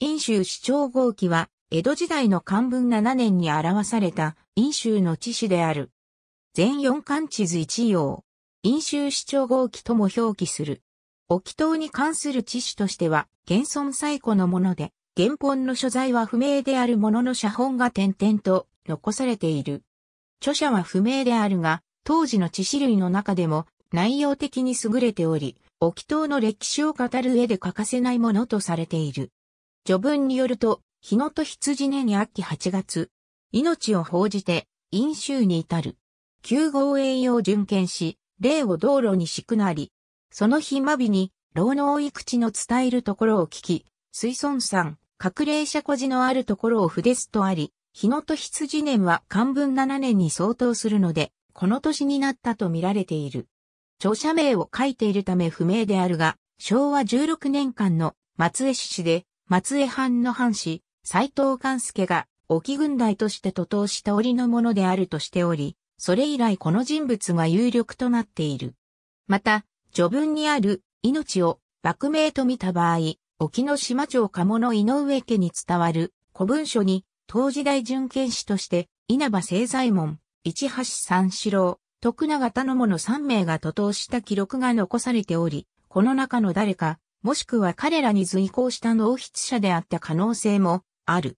飲州市長号機は、江戸時代の漢文7年に表された、飲州の地址である。全4巻地図一様。飲州市長号機とも表記する。沖島に関する地址としては、現存最古のもので、原本の所在は不明であるものの写本が点々と残されている。著者は不明であるが、当時の地史類の中でも内容的に優れており、沖島の歴史を語る上で欠かせないものとされている。序文によると、日野と羊年に秋8月、命を報じて、飲酒に至る。9号栄養巡検し、霊を道路に敷くなり、その日まびに、老能い口の伝えるところを聞き、水村山、隠霊者孤児のあるところを筆すとあり、日野と羊年は漢文7年に相当するので、この年になったと見られている。著者名を書いているため不明であるが、昭和16年間の松江市で松江藩の藩士、斎藤勘助が、沖軍隊として徒党した折のものであるとしており、それ以来この人物が有力となっている。また、序文にある命を幕名と見た場合、沖の島町鴨の井上家に伝わる古文書に、当時代巡検士として、稲葉清左衛門、市橋三四郎、徳永母の三名が徒党した記録が残されており、この中の誰か、もしくは彼らに随行した納筆者であった可能性もある。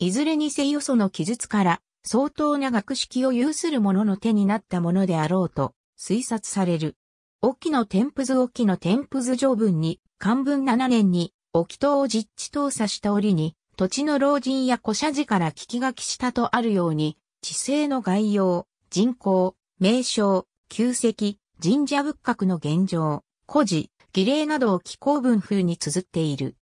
いずれにせよその記述から相当な学識を有する者の手になったものであろうと推察される。沖の天付図沖の天付図条文に、漢文7年に沖島を実地調査した折に、土地の老人や古社寺から聞き書きしたとあるように、地政の概要、人口、名称、旧跡、神社仏閣の現状、古事、儀礼などを気候文風に綴っている。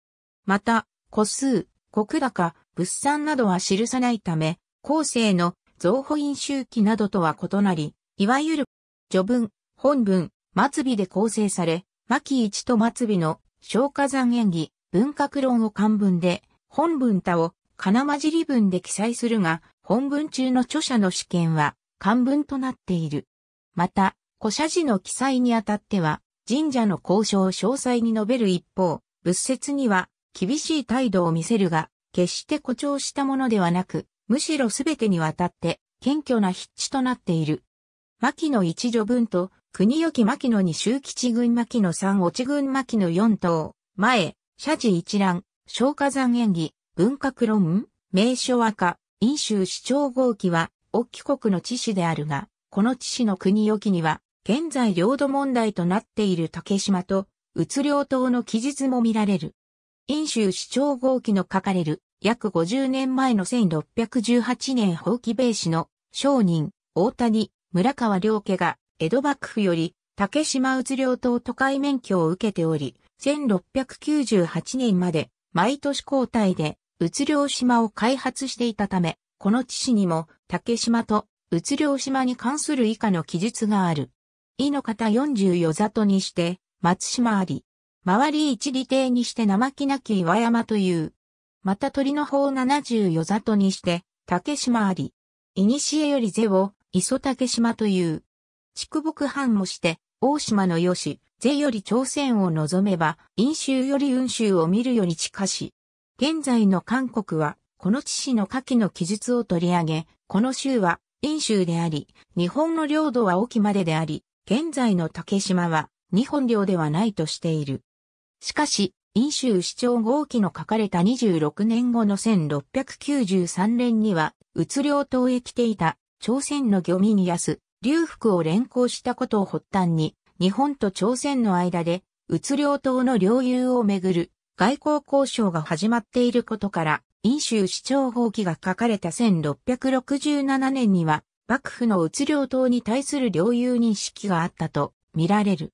また、個数、国高、物産などは記さないため、後世の造補印周期などとは異なり、いわゆる序文、本文、末尾で構成され、巻一と末尾の消化残演技、文学論を漢文で、本文他を金混じり文で記載するが、本文中の著者の試験は漢文となっている。また、古写字の記載にあたっては、神社の交渉を詳細に述べる一方、仏説には厳しい態度を見せるが、決して誇張したものではなく、むしろすべてにわたって謙虚な筆致となっている。牧野一助文と、国よき牧野二周吉軍牧野三落軍牧野四等、前、社寺一覧、昇火山演技、文化論、名所和歌、飲州市長号機は、沖国の知事であるが、この知事の国よきには、現在領土問題となっている竹島と、うつ領島の記述も見られる。飲州市長号機の書かれる、約50年前の1618年放棄米市の商人、大谷、村川良家が、江戸幕府より、竹島うつ領島都会免許を受けており、1698年まで、毎年交代で、うつ領島を開発していたため、この地市にも、竹島と、うつ領島に関する以下の記述がある。井の方四十四里にして、松島あり。周り一里邸にして生木なき岩山という。また鳥の方七十四里にして、竹島あり。古より是を、磯竹島という。畜牧藩もして、大島のよし、是より朝鮮を望めば、陰州より雲州を見るより近し。現在の韓国は、この地市の下記の記述を取り上げ、この州は、陰州であり、日本の領土は沖までであり、現在の竹島は日本領ではないとしている。しかし、飲州市長号機の書かれた26年後の1693年には、うつ領島へ来ていた朝鮮の漁民安、劉福を連行したことを発端に、日本と朝鮮の間で、うつ領島の領有をめぐる外交交渉が始まっていることから、飲州市長号機が書かれた1667年には、幕府の鬱領島に対する領有認識があったと見られる。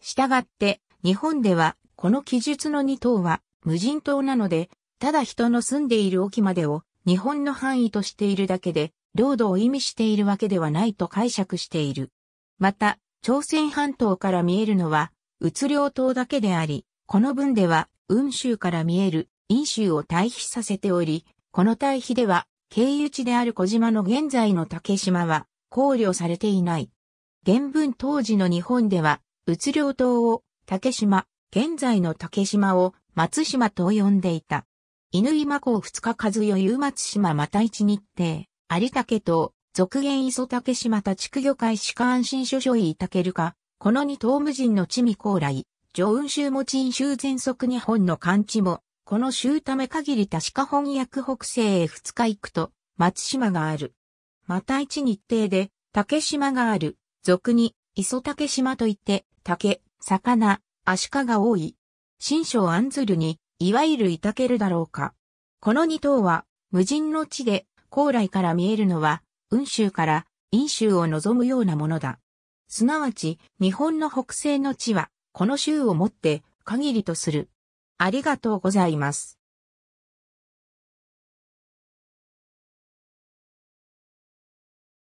したがって、日本では、この記述の2島は、無人島なので、ただ人の住んでいる沖までを、日本の範囲としているだけで、領土を意味しているわけではないと解釈している。また、朝鮮半島から見えるのは、鬱領島だけであり、この文では、雲州から見える、陰州を対比させており、この対比では、経由地である小島の現在の竹島は考慮されていない。原文当時の日本では、うつ島を竹島、現在の竹島を松島と呼んでいた。犬今港二日数余遊松島また一日程、有竹島、続言磯竹島地区魚会鹿安心所所た竹るか、この二島無人の地味高来、上雲州も陳州全則日本の漢地も、この週ため限り確か翻訳北西へ二日行くと、松島がある。また一日程で、竹島がある。俗に、磯竹島といって、竹、魚、足シが多い。新章アンズルに、いわゆるいたけるだろうか。この二島は、無人の地で、高来から見えるのは、雲州から陰州を望むようなものだ。すなわち、日本の北西の地は、この州をもって、限りとする。ありがとうございます。